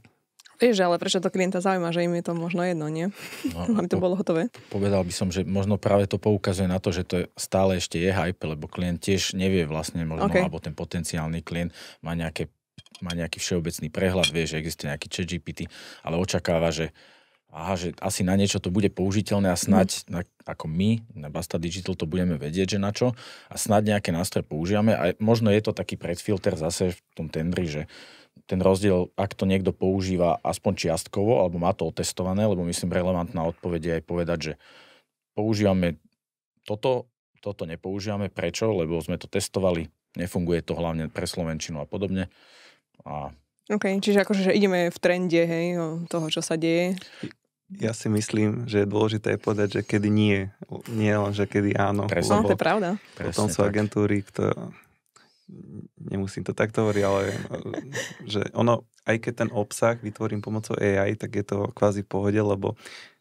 Vieš, ale prečo to klienta zaujíma, že im je to možno jedno, nie? No, Aby to bolo hotové. Povedal by som, že možno práve to poukazuje na to, že to je, stále ešte je hype, lebo klient tiež nevie vlastne možno, okay. alebo ten potenciálny klient má, nejaké, má nejaký všeobecný prehľad, vie, že existuje nejaký chat GPT, ale očakáva, že aha, že asi na niečo to bude použiteľné a snať, mm. na, ako my, na Basta Digital to budeme vedieť, že na čo a snať nejaké nástroje použijame a možno je to taký predfilter zase v tom tendri, že ten rozdiel, ak to niekto používa aspoň čiastkovo, alebo má to otestované, lebo myslím, relevantná odpoveď je aj povedať, že používame toto, toto nepoužívame, prečo, lebo sme to testovali, nefunguje to hlavne pre Slovenčinu a podobne. A... OK, čiže akože že ideme v trende hej, toho, čo sa deje. Ja si myslím, že je dôležité povedať, že kedy nie. Nie len, že kedy áno. Presne. Lebo no, to je pravda. Potom Presne sú agentúry, ktoré nemusím to takto hovoriť, ale e, že ono, aj keď ten obsah vytvorím pomocou AI, tak je to kvázi v pohode, lebo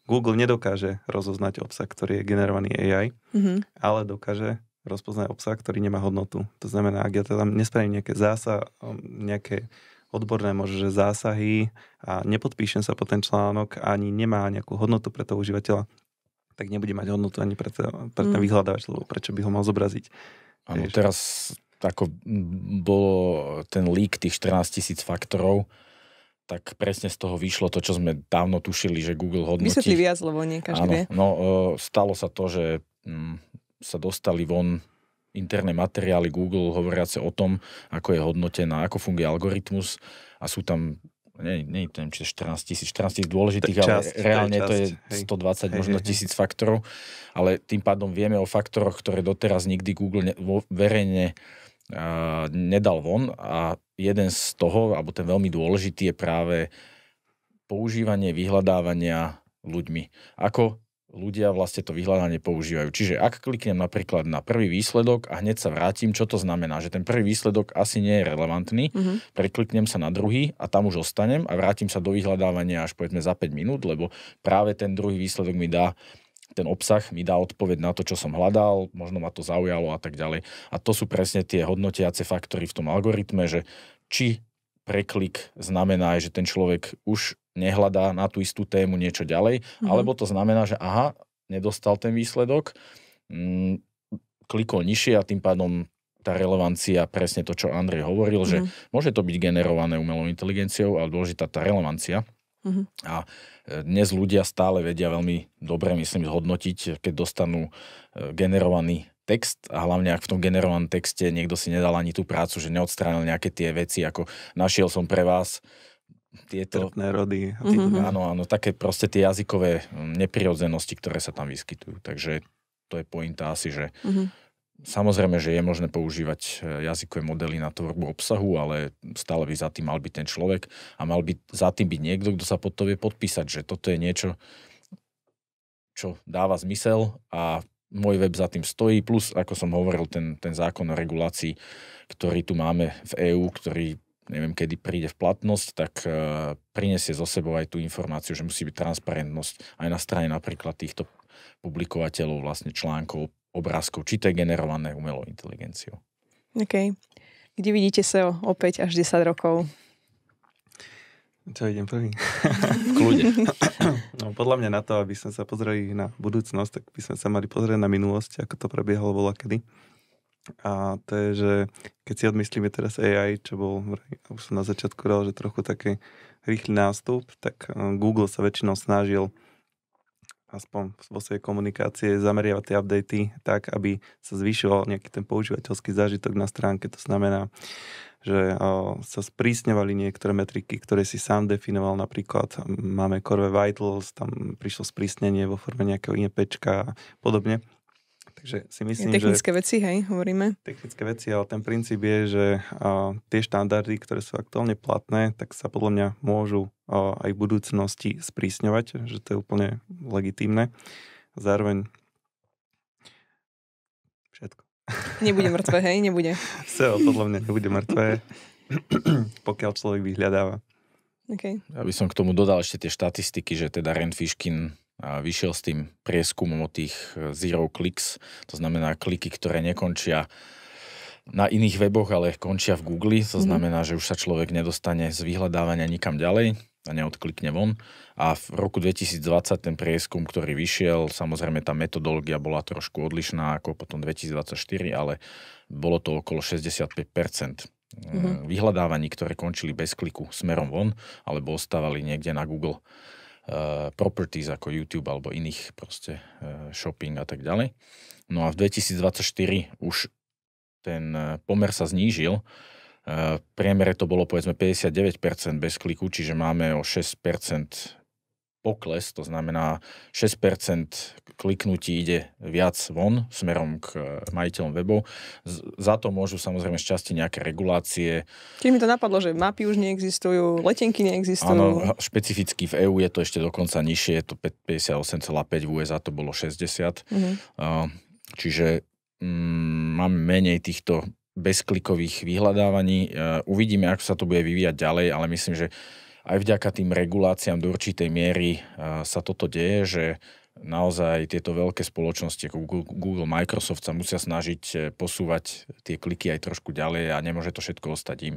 Google nedokáže rozoznať obsah, ktorý je generovaný AI, mm-hmm. ale dokáže rozpoznať obsah, ktorý nemá hodnotu. To znamená, ak ja tam teda nespravím nejaké zása, um, nejaké odborné možno, že zásahy a nepodpíšem sa po ten článok ani nemá nejakú hodnotu pre toho užívateľa, tak nebude mať hodnotu ani pre, to, pre ten mm. vyhľadávač, lebo prečo by ho mal zobraziť. Áno, teraz ako bolo ten lík tých 14 tisíc faktorov, tak presne z toho vyšlo to, čo sme dávno tušili, že Google hodnotí. Vysvetli viac, lebo nie každý Áno, vie. No, e, stalo sa to, že mm, sa dostali von interné materiály Google hovoriace o tom, ako je hodnotená, ako funguje algoritmus a sú tam nie, nie, neviem, či 14 tisíc, 14 tisíc dôležitých, časť, ale reálne časť, to je 120, hej, možno tisíc faktorov, ale tým pádom vieme o faktoroch, ktoré doteraz nikdy Google ne, vo, verejne uh, nedal von a jeden z toho, alebo ten veľmi dôležitý je práve používanie vyhľadávania ľuďmi. Ako ľudia vlastne to vyhľadanie používajú. Čiže ak kliknem napríklad na prvý výsledok a hneď sa vrátim, čo to znamená? Že ten prvý výsledok asi nie je relevantný, mm-hmm. prekliknem sa na druhý a tam už ostanem a vrátim sa do vyhľadávania až povedzme za 5 minút, lebo práve ten druhý výsledok mi dá uh, ten obsah mi dá odpoveď na to, čo som hľadal, možno ma to zaujalo a tak ďalej. A to sú presne tie hodnotiace faktory v tom algoritme, že či preklik znamená, že ten človek už nehľadá na tú istú tému niečo ďalej, mm-hmm. alebo to znamená, že aha, nedostal ten výsledok, mm, klikol nižšie a tým pádom tá relevancia, presne to, čo Andrej hovoril, mm. že mhm. môže to byť generované umelou inteligenciou, ale dôležitá tá relevancia. Uh-huh. A e, dnes ľudia stále vedia veľmi dobre, myslím, zhodnotiť, keď dostanú e, generovaný text a hlavne ak v tom generovanom texte niekto si nedal ani tú prácu, že neodstránil nejaké tie veci, ako našiel som pre vás tieto... Trpné rody. Mm-hmm. Áno, áno, také proste tie jazykové mm, neprirodzenosti, ktoré sa tam vyskytujú. Takže to je pointa asi, že... Mm-hmm Samozrejme, že je možné používať eh, jazykové modely na tvorbu obsahu, ale stále by za tým mal byť ten človek a mal by za tým byť niekto, kto sa pod to vie podpísať, že toto je niečo, čo dáva zmysel a môj web za tým stojí, plus, ako som hovoril, ten, ten zákon o regulácii, ktorý tu máme v EÚ, ktorý neviem, kedy príde v platnosť, tak uh, prinesie zo sebou aj tú informáciu, že musí byť transparentnosť aj na strane napríklad týchto publikovateľov vlastne článkov, obrázkov, či to je generované umelou inteligenciou. OK. Kde vidíte sa e opäť až 10 rokov? Čo idem prvý? v kľude. no, podľa mňa na to, aby sme sa pozreli na budúcnosť, tak by sme sa mali pozrieť na minulosť, ako to prebiehalo bola kedy. A to je, že keď si odmyslíme teraz AI, čo bol, už som na začiatku dal, že trochu taký rýchly nástup, tak eh, Google sa väčšinou snažil aspoň vo svojej komunikácie zameriavať tie updaty tak, aby sa zvyšoval nejaký ten používateľský zážitok na stránke. To znamená, že sa sprísňovali niektoré metriky, ktoré si sám definoval. Napríklad máme Core Vitals, tam prišlo sprísnenie vo forme nejakého IP a podobne. Takže si myslím, je technické že... veci, hej, hovoríme. Technické veci, ale ten princíp je, že a, tie štandardy, ktoré sú aktuálne platné, tak sa podľa mňa môžu a, aj v budúcnosti sprísňovať, že to je úplne legitímne. Zároveň všetko. Nebude mŕtve, hej, nebude. SEO podľa mňa nebude mŕtve, pokiaľ človek vyhľadáva. Okay. Ja by som k tomu dodal ešte tie štatistiky, že teda Ren Fishkin vyšiel s tým prieskumom o tých e, zero clicks, to znamená kliky, ktoré nekončia na iných weboch, ale končia v Google, to mhm. znamená, že už sa človek nedostane z vyhľadávania nikam ďalej a neodklikne von. A v roku 2020 ten prieskum, ktorý vyšiel, samozrejme tá metodológia bola trošku odlišná ako potom 2024, ale bolo to okolo 65 mm-hmm. E, vyhľadávaní, ktoré končili bez kliku smerom von, alebo ostávali niekde na Google Eh, properties ako YouTube alebo iných proste eh, shopping a tak ďalej. No a v 2024 už ten eh, pomer sa znížil. V priemere to bolo povedzme 59% bez kliku, čiže máme o 6% pokles, to znamená 6% kliknutí ide viac von smerom k e, majiteľom webov. Za to môžu samozrejme šťastie nejaké regulácie. Čiže mi to napadlo, že mapy už neexistujú, letenky neexistujú. Áno, špecificky v EÚ je to ešte dokonca nižšie, je to 58,5, v USA to bolo 60. Mhm. Čiže mm, máme menej týchto bezklikových vyhľadávaní. E, uvidíme, ako sa to bude vyvíjať ďalej, ale myslím, že aj vďaka tým reguláciám do určitej miery sa toto deje, že naozaj tieto veľké spoločnosti ako Google, Microsoft sa musia snažiť e, posúvať tie kliky aj trošku ďalej a nemôže to všetko ostať im.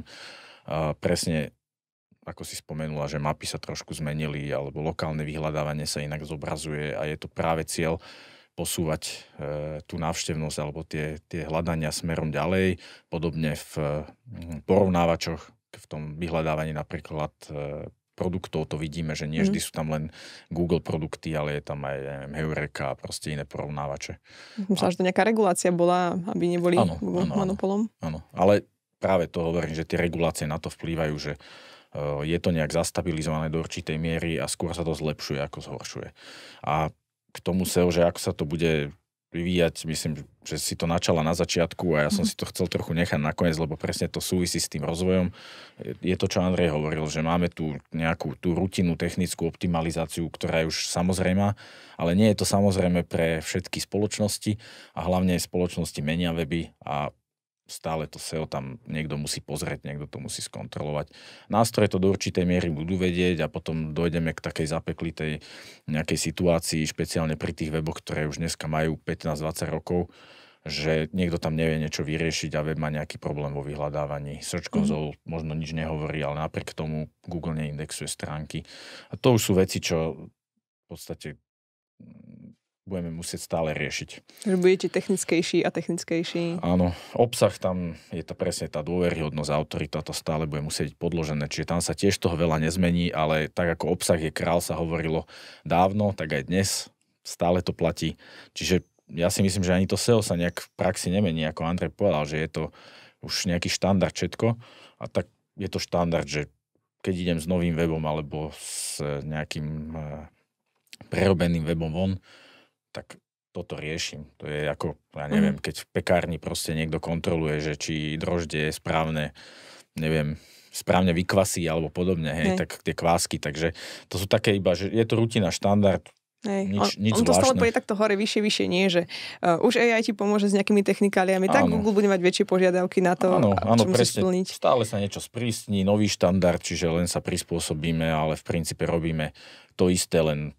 Presne ako si spomenula, že mapy sa trošku zmenili alebo lokálne vyhľadávanie sa inak zobrazuje a je to práve cieľ posúvať e, tú návštevnosť alebo tie, tie hľadania smerom ďalej. Podobne v e, porovnávačoch v tom vyhľadávaní napríklad e, produktov to vidíme, že nie mhm. vždy sú tam len Google produkty, ale je tam aj neviem, Heureka a proste iné porovnávače. Myslím, a... že to nejaká regulácia bola, aby neboli áno, áno, monopolom. Áno, ale práve to hovorím, že tie regulácie na to vplývajú, že e, je to nejak zastabilizované do určitej miery a skôr sa to zlepšuje, ako zhoršuje. A k tomu SEO, že ako sa to bude vyvíjať. Myslím, že si to načala na začiatku a ja som mhm. si to chcel trochu nechať nakoniec, lebo presne to súvisí s tým rozvojom. Je to, čo Andrej hovoril, že máme tu nejakú tú rutinu, technickú optimalizáciu, ktorá je už samozrejme, ale nie je to samozrejme pre všetky spoločnosti a hlavne spoločnosti menia weby a stále to SEO tam niekto musí pozrieť, niekto to musí skontrolovať. Nástroje to do určitej miery budú vedieť a potom dojdeme k takej zapeklitej nejakej situácii, špeciálne pri tých weboch, ktoré už dneska majú 15-20 rokov, že niekto tam nevie niečo vyriešiť a web má nejaký problém vo vyhľadávaní. Search mhm. Console mm. možno nič nehovorí, ale napriek tomu Google neindexuje stránky. A to už sú veci, čo v podstate budeme musieť stále riešiť. Že budete technickejší a technickejší. Áno, obsah tam je to presne tá dôveryhodnosť, autorita, to stále bude musieť byť podložené, čiže tam sa tiež toho veľa nezmení, ale tak ako obsah je král sa hovorilo dávno, tak aj dnes stále to platí. Čiže ja si myslím, že ani to SEO sa nejak v praxi nemení, ako Andrej povedal, že je to už nejaký štandard všetko a tak je to štandard, že keď idem s novým webom alebo s nejakým eh, prerobeným webom von, tak toto riešim. To je ako, ja mhm. neviem, keď v pekárni proste niekto kontroluje, že či droždie je správne, neviem, správne vykvasí alebo podobne, hej, hej. tak tie kvásky, takže to sú také iba, že je to rutina, štandard, Hej. Nič, on, nič on to stále povie takto hore, vyššie, vyššie, nie, že uh, už AI ti pomôže s nejakými technikáliami, áno. tak Google bude mať väčšie požiadavky na to, áno, áno, presne, splniť. Stále sa niečo sprísni, nový štandard, čiže len sa prispôsobíme, ale v princípe robíme to isté, len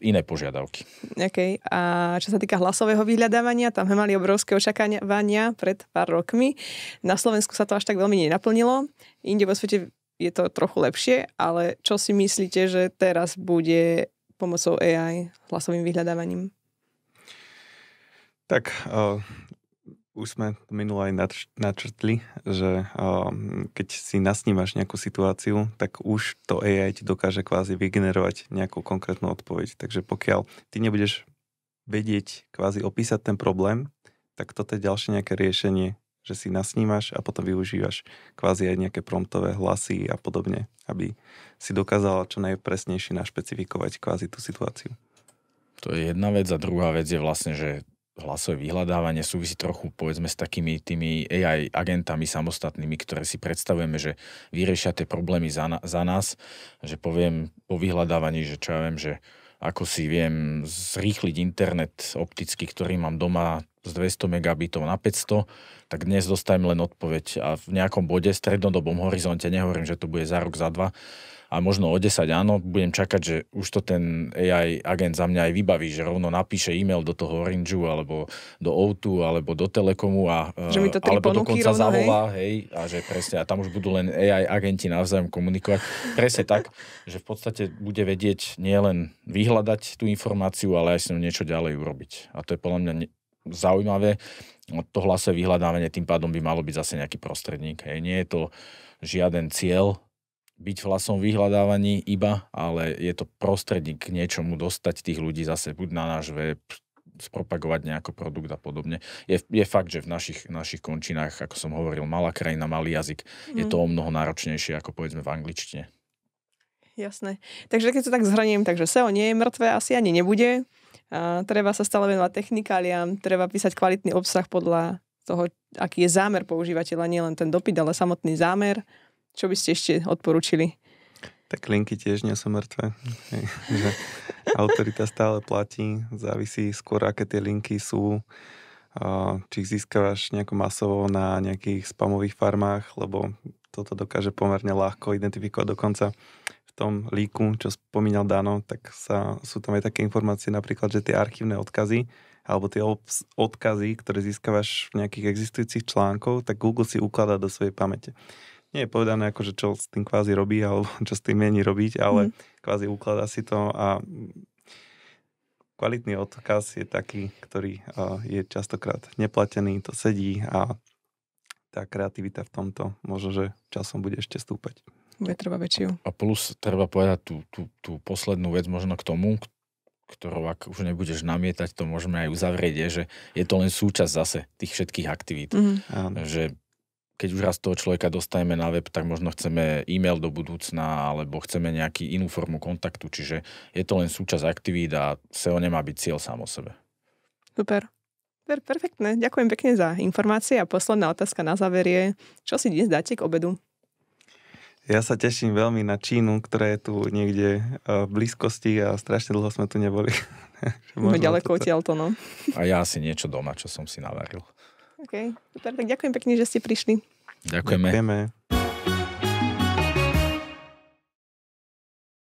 iné požiadavky. Okay. A čo sa týka hlasového vyhľadávania, tam sme mali obrovské očakávania pred pár rokmi. Na Slovensku sa to až tak veľmi nenaplnilo. Inde vo svete je to trochu lepšie, ale čo si myslíte, že teraz bude pomocou AI hlasovým vyhľadávaním? Tak eh, už sme minule aj načrtli, že um, keď si nasnímaš nejakú situáciu, tak už to AI ti dokáže kvázi vygenerovať nejakú konkrétnu odpoveď. Takže pokiaľ ty nebudeš vedieť kvázi opísať ten problém, tak toto je ďalšie nejaké riešenie, že si nasnímaš a potom využívaš kvázi aj nejaké promptové hlasy a podobne, aby si dokázala čo najpresnejšie našpecifikovať kvázi tú situáciu. To je jedna vec a druhá vec je vlastne, že hlasové vyhľadávanie súvisí trochu povedzme s takými tými AI agentami samostatnými, ktoré si predstavujeme, že vyriešia tie problémy za, na, za nás, že poviem po vyhľadávaní, že čo ja viem, že ako si viem zrýchliť internet optický, ktorý mám doma z 200 megabitov na 500, tak dnes dostajem len odpoveď a v nejakom bode, strednodobom horizonte, nehovorím, že to bude za rok, za dva, a možno o 10 áno, budem čakať, že už to ten AI agent za mňa aj vybaví, že rovno napíše e-mail do toho Orangeu, alebo do o alebo do Telekomu a, že mi to e, alebo dokonca rovno, zavolá, hej? hej, a že presne, a tam už budú len AI agenti navzájom komunikovať. Presne tak, že v podstate bude vedieť nielen vyhľadať tú informáciu, ale aj s ňou niečo ďalej urobiť. A to je podľa mňa ne- zaujímavé. No, to hlasové vyhľadávanie tým pádom by malo byť zase nejaký prostredník. Hej. Nie je to žiaden cieľ, byť hlasom vyhľadávaní iba, ale je to prostredník k niečomu dostať tých ľudí zase buď na náš web, spropagovať nejaký produkt a podobne. Je, je fakt, že v našich, našich končinách, ako som hovoril, malá krajina, malý jazyk, mm. je to mhm. o mnoho náročnejšie ako povedzme v angličtine. Jasné. Takže keď to tak zhraniem, takže SEO nie je mŕtve, asi ani nebude. A treba sa stále venovať technikáliám, treba písať kvalitný obsah podľa toho, aký je zámer používateľa, nie len ten dopyt, ale samotný zámer čo by ste ešte odporúčili? Tak linky tiež nie sú mŕtve. autorita stále platí, závisí skôr, aké tie linky sú, či ich získavaš nejako masovo na nejakých spamových farmách, lebo toto dokáže pomerne ľahko identifikovať dokonca v tom líku, čo spomínal Dano, tak sa, sú tam aj také informácie napríklad, že tie archívne odkazy alebo tie odkazy, ktoré získavaš v nejakých existujúcich článkov, tak Google si ukladá do svojej pamäte nie je povedané, že čo s tým kvázi robí alebo čo s tým mení robiť, ale mm. kvázi ukladá si to a kvalitný odkaz je taký, ktorý e, je častokrát neplatený, to sedí a tá kreativita v tomto možno, že časom bude ešte stúpať. Bude treba väčšiu. A plus treba povedať tú, tú, tú poslednú vec možno k tomu, ktorou ak už nebudeš namietať, to môžeme aj uzavrieť, je, že je to len súčasť zase tých všetkých aktivít. Mm. Že keď už raz toho človeka dostajeme na web, tak možno chceme e-mail do budúcna alebo chceme nejakú inú formu kontaktu, čiže je to len súčasť aktivít a SEO nemá byť cieľ sám o sebe. Super. Per, perfektné. Ďakujem pekne za informácie a posledná otázka na záver je, čo si dnes dáte k obedu? Ja sa teším veľmi na Čínu, ktorá je tu niekde e, v blízkosti a strašne dlho sme tu neboli. Môžeme ďaleko odtiaľ to, no. A ja si niečo doma, čo som si navaril. OK, super, tak ďakujem pekne, že ste prišli. Ďakujeme. Ďakujeme.